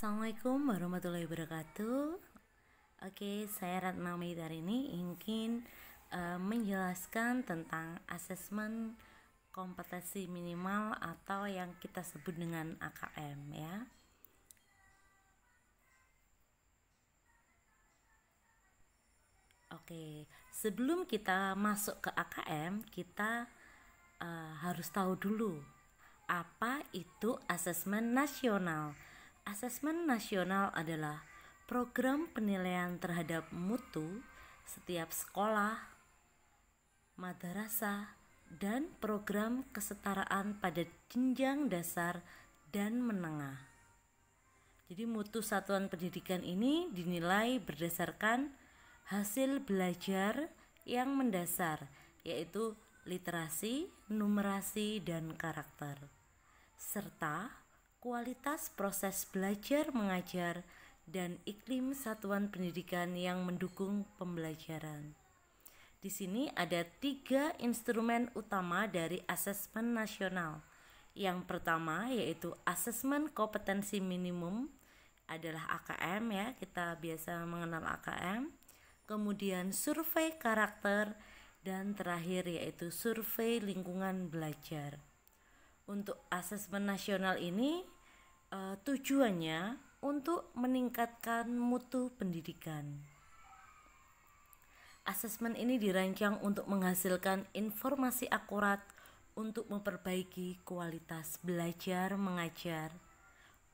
Assalamualaikum warahmatullahi wabarakatuh. Oke, saya Ratna Mei hari ini ingin uh, menjelaskan tentang asesmen kompetensi minimal atau yang kita sebut dengan AKM ya. Oke, sebelum kita masuk ke AKM, kita uh, harus tahu dulu apa itu asesmen nasional Asesmen nasional adalah program penilaian terhadap mutu setiap sekolah, madrasah, dan program kesetaraan pada jenjang dasar dan menengah. Jadi mutu satuan pendidikan ini dinilai berdasarkan hasil belajar yang mendasar, yaitu literasi, numerasi, dan karakter, serta kualitas proses belajar mengajar, dan iklim satuan pendidikan yang mendukung pembelajaran. Di sini ada tiga instrumen utama dari asesmen nasional. Yang pertama yaitu asesmen kompetensi minimum adalah AKM ya, kita biasa mengenal AKM. Kemudian survei karakter dan terakhir yaitu survei lingkungan belajar untuk asesmen nasional ini uh, tujuannya untuk meningkatkan mutu pendidikan. Asesmen ini dirancang untuk menghasilkan informasi akurat untuk memperbaiki kualitas belajar mengajar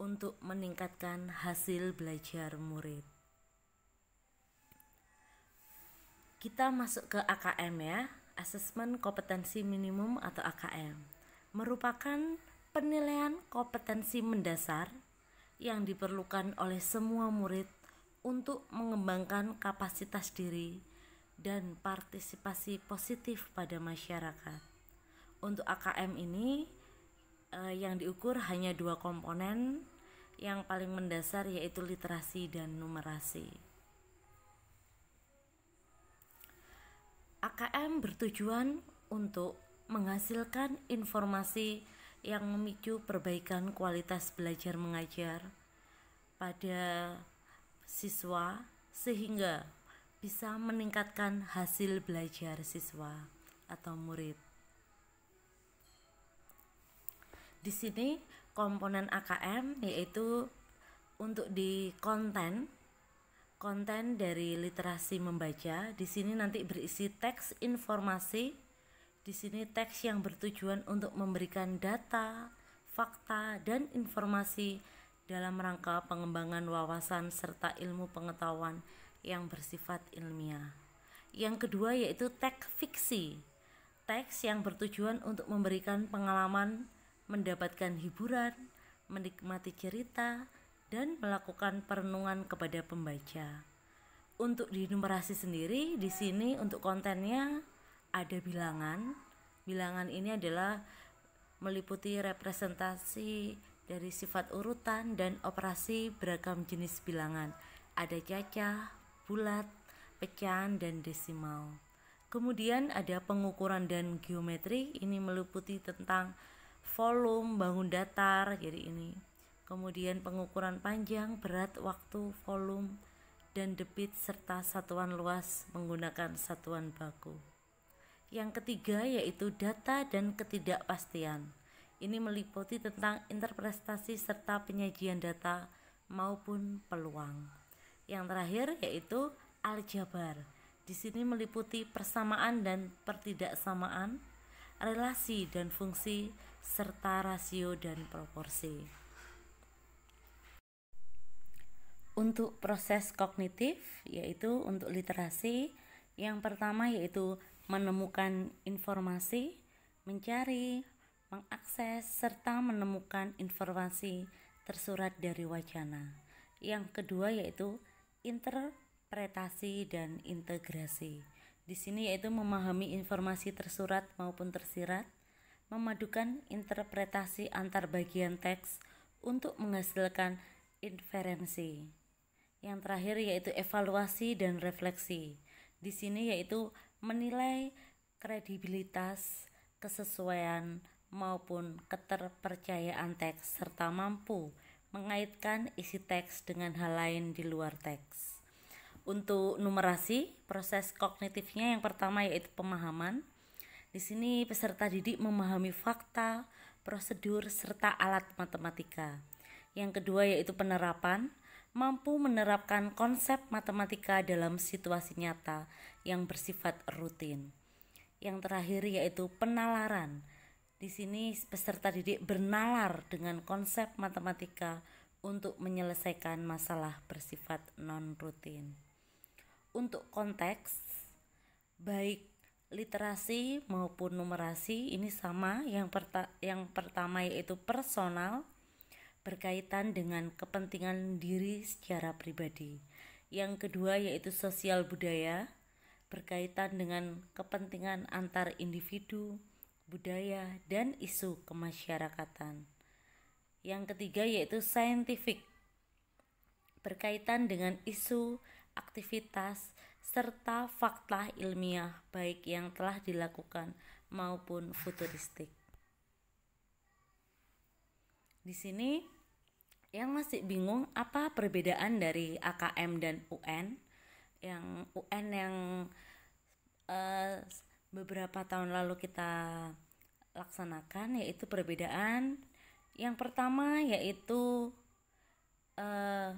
untuk meningkatkan hasil belajar murid. Kita masuk ke AKM ya, asesmen kompetensi minimum atau AKM merupakan penilaian kompetensi mendasar yang diperlukan oleh semua murid untuk mengembangkan kapasitas diri dan partisipasi positif pada masyarakat. Untuk AKM ini eh, yang diukur hanya dua komponen yang paling mendasar yaitu literasi dan numerasi. AKM bertujuan untuk menghasilkan informasi yang memicu perbaikan kualitas belajar mengajar pada siswa sehingga bisa meningkatkan hasil belajar siswa atau murid. Di sini komponen AKM yaitu untuk di konten konten dari literasi membaca di sini nanti berisi teks informasi di sini teks yang bertujuan untuk memberikan data, fakta, dan informasi dalam rangka pengembangan wawasan serta ilmu pengetahuan yang bersifat ilmiah. Yang kedua yaitu teks fiksi. Teks yang bertujuan untuk memberikan pengalaman, mendapatkan hiburan, menikmati cerita, dan melakukan perenungan kepada pembaca. Untuk di numerasi sendiri di sini untuk kontennya ada bilangan. Bilangan ini adalah meliputi representasi dari sifat urutan dan operasi beragam jenis bilangan. Ada cacah, bulat, pecahan, dan desimal. Kemudian ada pengukuran dan geometri, ini meliputi tentang volume, bangun datar, jadi ini. Kemudian pengukuran panjang, berat, waktu, volume, dan debit serta satuan luas menggunakan satuan baku. Yang ketiga yaitu data dan ketidakpastian. Ini meliputi tentang interpretasi serta penyajian data maupun peluang. Yang terakhir yaitu aljabar. Di sini meliputi persamaan dan pertidaksamaan, relasi dan fungsi, serta rasio dan proporsi. Untuk proses kognitif yaitu untuk literasi, yang pertama yaitu menemukan informasi, mencari, mengakses, serta menemukan informasi tersurat dari wacana. Yang kedua yaitu interpretasi dan integrasi. Di sini yaitu memahami informasi tersurat maupun tersirat, memadukan interpretasi antar bagian teks untuk menghasilkan inferensi. Yang terakhir yaitu evaluasi dan refleksi. Di sini yaitu menilai kredibilitas, kesesuaian, maupun keterpercayaan teks serta mampu mengaitkan isi teks dengan hal lain di luar teks. Untuk numerasi, proses kognitifnya yang pertama yaitu pemahaman. Di sini peserta didik memahami fakta, prosedur serta alat matematika. Yang kedua yaitu penerapan mampu menerapkan konsep matematika dalam situasi nyata yang bersifat rutin. Yang terakhir yaitu penalaran. Di sini peserta didik bernalar dengan konsep matematika untuk menyelesaikan masalah bersifat non-rutin. Untuk konteks, baik literasi maupun numerasi ini sama yang perta yang pertama yaitu personal berkaitan dengan kepentingan diri secara pribadi. Yang kedua yaitu sosial budaya berkaitan dengan kepentingan antar individu, budaya, dan isu kemasyarakatan. Yang ketiga yaitu saintifik berkaitan dengan isu, aktivitas, serta fakta ilmiah baik yang telah dilakukan maupun futuristik. Di sini yang masih bingung apa perbedaan dari AKM dan UN yang UN yang uh, beberapa tahun lalu kita laksanakan yaitu perbedaan yang pertama yaitu uh, eh,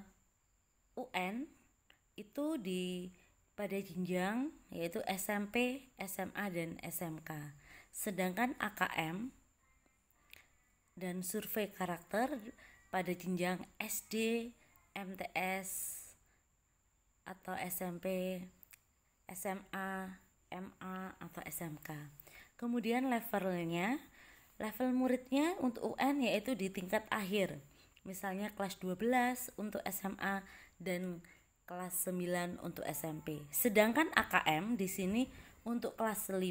UN itu di pada jenjang yaitu SMP, SMA dan SMK. Sedangkan AKM dan survei karakter pada jenjang SD, MTS atau SMP, SMA, MA atau SMK. Kemudian levelnya, level muridnya untuk UN yaitu di tingkat akhir. Misalnya kelas 12 untuk SMA dan kelas 9 untuk SMP. Sedangkan AKM di sini untuk kelas 5,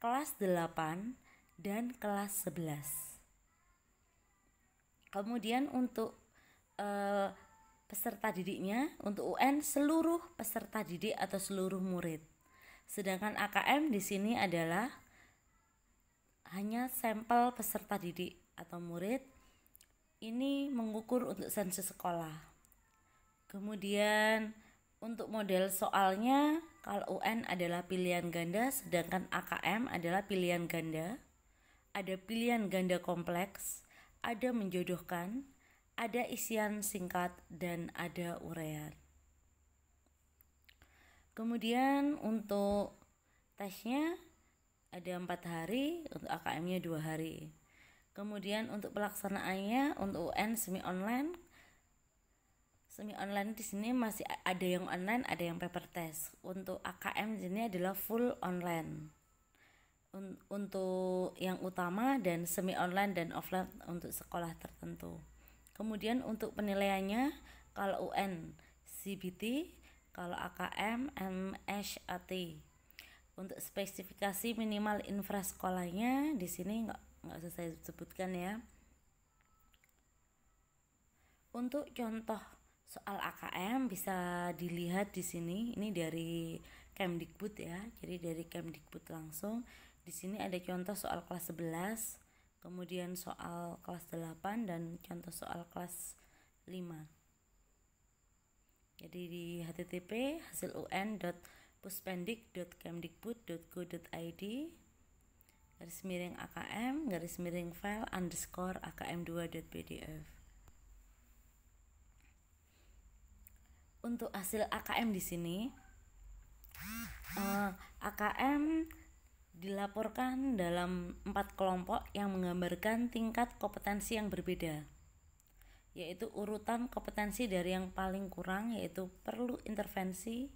kelas 8 dan kelas 11. Kemudian untuk uh, peserta didiknya, untuk UN seluruh peserta didik atau seluruh murid. Sedangkan AKM di sini adalah hanya sampel peserta didik atau murid. Ini mengukur untuk sensus sekolah. Kemudian untuk model soalnya kalau UN adalah pilihan ganda sedangkan AKM adalah pilihan ganda. Ada pilihan ganda kompleks ada menjodohkan, ada isian singkat, dan ada urean. Kemudian untuk tesnya ada empat hari, untuk AKM-nya dua hari. Kemudian untuk pelaksanaannya untuk UN semi online semi online di sini masih ada yang online, ada yang paper test. Untuk AKM ini adalah full online untuk yang utama dan semi online dan offline untuk sekolah tertentu. Kemudian untuk penilaiannya kalau UN CBT, kalau AKM MHAT. Untuk spesifikasi minimal infra sekolahnya di sini nggak nggak usah saya sebutkan ya. Untuk contoh soal AKM bisa dilihat di sini. Ini dari Kemdikbud ya. Jadi dari Kemdikbud langsung di sini ada contoh soal kelas 11, kemudian soal kelas 8 dan contoh soal kelas 5. Jadi di http hasil garis miring AKM garis miring file underscore akm2.pdf Untuk hasil AKM di sini uh, eh, AKM dilaporkan dalam empat kelompok yang menggambarkan tingkat kompetensi yang berbeda yaitu urutan kompetensi dari yang paling kurang yaitu perlu intervensi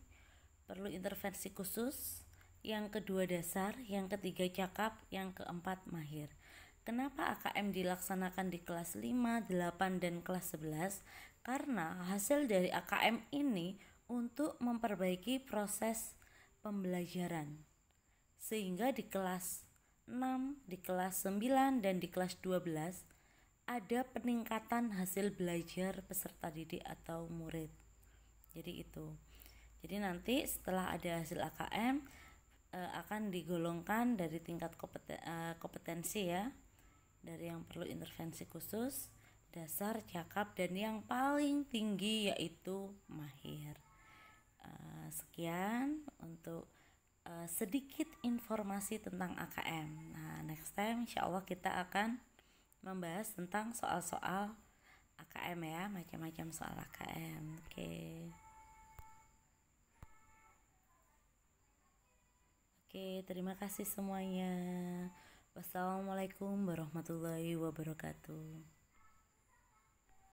perlu intervensi khusus yang kedua dasar, yang ketiga cakap, yang keempat mahir. Kenapa AKM dilaksanakan di kelas 5, 8, dan kelas 11? Karena hasil dari AKM ini untuk memperbaiki proses pembelajaran. Sehingga di kelas 6, di kelas 9, dan di kelas 12 ada peningkatan hasil belajar peserta didik atau murid. Jadi itu. Jadi nanti setelah ada hasil AKM eh, akan digolongkan dari tingkat eh, kompetensi ya. Dari yang perlu intervensi khusus, dasar, cakap dan yang paling tinggi yaitu mahir. Eh, sekian untuk Eh, sedikit informasi tentang AKM. Nah, next time insya Allah kita akan membahas tentang soal-soal AKM ya, macam-macam soal AKM. Oke. Okay. Oke, terima kasih semuanya. Wassalamualaikum warahmatullahi wabarakatuh.